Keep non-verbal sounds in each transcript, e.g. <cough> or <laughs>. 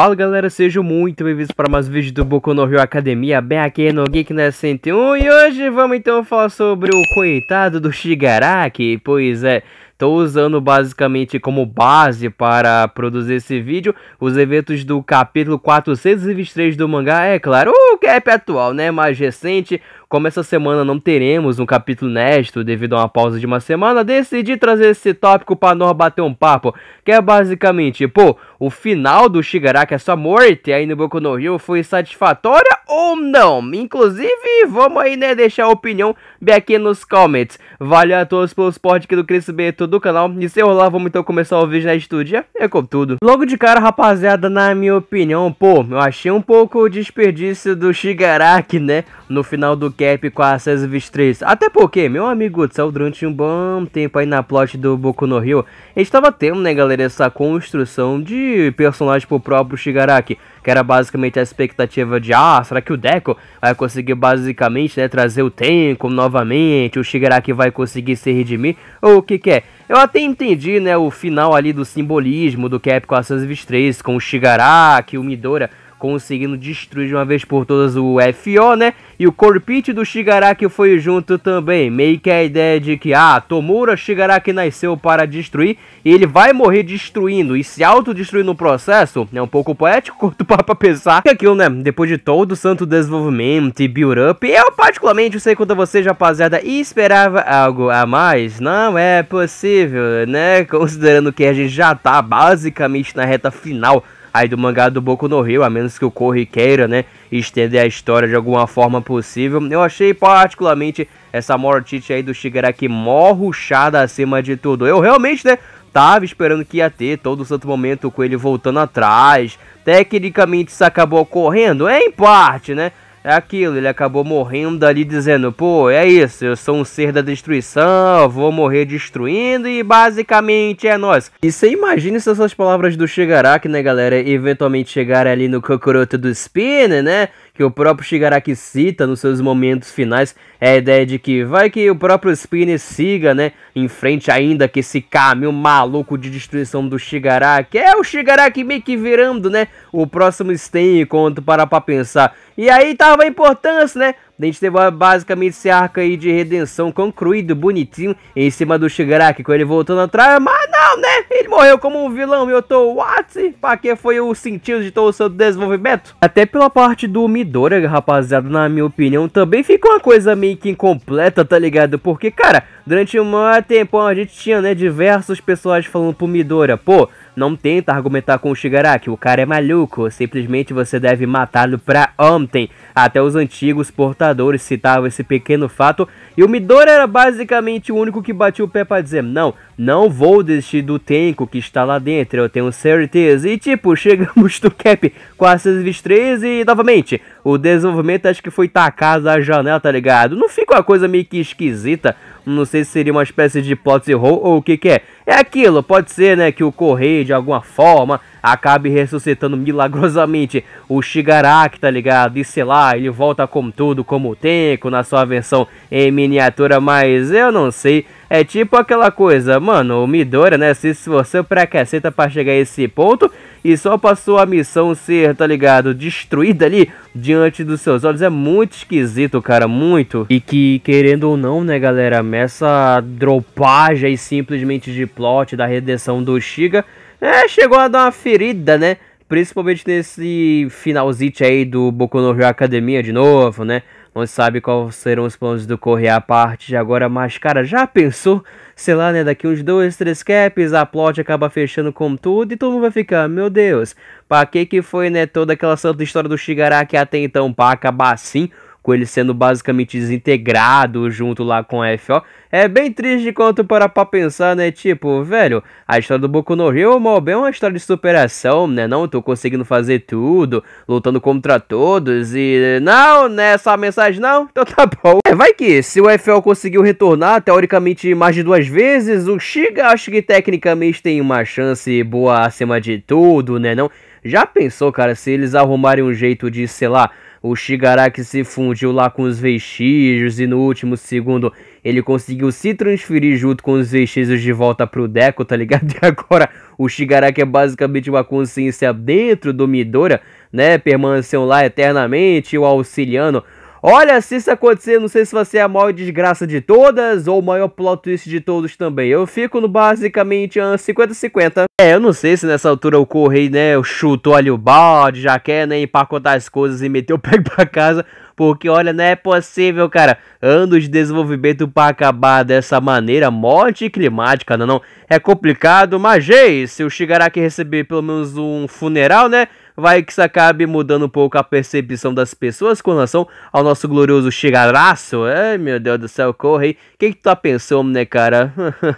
Fala galera, sejam muito bem-vindos para mais um vídeo do Boku no Rio Academia, bem aqui no Geekness né, 101 E hoje vamos então falar sobre o coitado do Shigaraki, pois é Estou usando basicamente como base para produzir esse vídeo os eventos do capítulo 423 do mangá, é claro, o cap atual, né, mais recente. Como essa semana não teremos um capítulo nesto devido a uma pausa de uma semana, decidi trazer esse tópico para nós bater um papo, que é basicamente, pô, o final do Shigaraki, a é sua morte aí no Boku no Hero foi satisfatória ou não? Inclusive, vamos aí, né, deixar a opinião aqui nos comments. Valeu a todos pelo suporte aqui do Cris Beto do canal. E se eu rolar, vamos então começar o vídeo na estúdia. É com tudo. Logo de cara, rapaziada, na minha opinião, pô, eu achei um pouco o desperdício do Shigaraki, né, no final do cap com a 623. Até porque, meu amigo Tsao, durante um bom tempo aí na plot do Boku no Hero, a gente tava tendo, né, galera, essa construção de personagem pro próprio Shigaraki, que era basicamente a expectativa de, ah, será que o Deco vai conseguir basicamente, né, trazer o Tenko novamente, o Shigaraki vai conseguir se redimir, ou o que que é? Eu até entendi, né, o final ali do simbolismo do Cap 423 com o Shigaraki, o Midora conseguindo destruir de uma vez por todas o FO, né? E o corpite do Shigaraki foi junto também, meio que a ideia de que, ah, Tomura Shigaraki nasceu para destruir e ele vai morrer destruindo e se autodestruir no processo, é um pouco poético, curto <laughs> para pensar que aquilo, né, depois de todo o santo desenvolvimento e build-up, eu particularmente sei quanto a vocês, rapaziada, esperava algo a mais, não é possível, né, considerando que a gente já tá basicamente na reta final aí do mangá do Boku no Rio, a menos que o Corre queira, né, estender a história de alguma forma possível. Eu achei particularmente essa mortite aí do Shigaraki mó ruchada acima de tudo. Eu realmente, né, tava esperando que ia ter todo o santo momento com ele voltando atrás. Tecnicamente isso acabou ocorrendo? É em parte, né? é aquilo, ele acabou morrendo ali dizendo, pô, é isso, eu sou um ser da destruição, vou morrer destruindo e basicamente é nós. E você imagina se essas palavras do Shigaraki, né, galera, eventualmente chegarem ali no Kokoroto do Spinner, né? que o próprio Shigaraki cita nos seus momentos finais, é a ideia de que vai que o próprio Spinner siga, né, em frente ainda que esse caminho maluco de destruição do Shigaraki, é o Shigaraki meio que virando, né, o próximo Sten conto para pra pensar. E aí tava a importância, né, a gente teve basicamente esse arco aí de redenção concluído, bonitinho, em cima do Shigaraki, com ele voltando atrás, mas não, né? Ele morreu como um vilão e eu tô, what? Pra que foi o sentido de todo o seu desenvolvimento? Até pela parte do Midora, rapaziada, na minha opinião, também ficou uma coisa meio que incompleta, tá ligado? Porque, cara, durante um tempão a gente tinha, né, diversos pessoas falando pro Midora, pô, não tenta argumentar com o Shigaraki, o cara é maluco, simplesmente você deve matá-lo pra ontem. Até os antigos portadores jogadores citavam esse pequeno fato e o Midori era basicamente o único que batia o pé para dizer não, não vou desistir do Tenko que está lá dentro, eu tenho certeza. E tipo, <laughs> chegamos do cap 423 e novamente, o desenvolvimento acho que foi tacado à janela, tá ligado? Não fica uma coisa meio que esquisita não sei se seria uma espécie de hipótese roll ou o que, que é. É aquilo, pode ser, né, que o Correio, de alguma forma, acabe ressuscitando milagrosamente o Shigaraki, tá ligado? E sei lá, ele volta como tudo, como o Tenko, na sua versão em miniatura, mas eu não sei é tipo aquela coisa, mano, o Midora, né, se esforçou pra caceta pra chegar a esse ponto e só passou a missão ser, tá ligado, destruída ali diante dos seus olhos. É muito esquisito, cara, muito. E que, querendo ou não, né, galera, essa dropagem simplesmente de plot da redenção do Shiga, é, chegou a dar uma ferida, né? Principalmente nesse finalzinho aí do Boku no Hero Academia de novo, né? Não sabe quais serão os planos do Correia a partir de agora, mas, cara, já pensou? Sei lá, né? Daqui uns dois, três caps, a plot acaba fechando com tudo e todo mundo vai ficar, meu Deus, pra que que foi, né? Toda aquela santa história do Shigaraki até então, pra acabar assim? com ele sendo basicamente desintegrado junto lá com a FO. É bem triste quanto para pra pensar, né? Tipo, velho, a história do Boku no Rio mal bem é uma história de superação, né? Não tô conseguindo fazer tudo, lutando contra todos e... Não, nessa né? mensagem não, então tá bom. É, vai que se o FO conseguiu retornar, teoricamente, mais de duas vezes, o Shiga acho que tecnicamente tem uma chance boa acima de tudo, né? Não... Já pensou, cara, se eles arrumarem um jeito de, sei lá, o Shigaraki se fundiu lá com os vestígios e no último segundo ele conseguiu se transferir junto com os vestígios de volta pro Deco, tá ligado? <laughs> E agora o Shigaraki é basicamente uma consciência dentro do Midora, né? Permaneceu lá eternamente, o auxiliando Olha, se isso acontecer, não sei se vai ser é a maior desgraça de todas ou o maior plot twist de todos também. Eu fico no basicamente 50-50. Ah, é, eu não sei se nessa altura o Correio, né, eu chutou ali o balde, já quer, né, empacotar as coisas e meter o pé <laughs> pra casa. Porque, olha, não é possível, cara. Anos de desenvolvimento para acabar dessa maneira. Morte climática, não, é não. É complicado, mas, jeito. se o Shigaraki receber pelo menos um funeral, né? vai que isso acabe mudando um pouco a percepção das pessoas com relação ao nosso glorioso chigaraço. Ai, meu Deus do céu, corre aí. O que, que tu tá pensando, né, cara?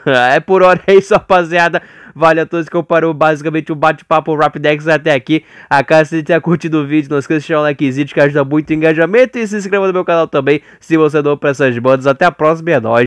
<laughs> é por hora é isso, rapaziada. Vale a todos que comparou basicamente o um bate-papo Rapidex até aqui. A casa de ter curtido o vídeo, não esqueça de deixar um likezinho que ajuda muito o engajamento. E se inscreva no meu canal também, se você é não para essas bandas. Até a próxima e é nóis.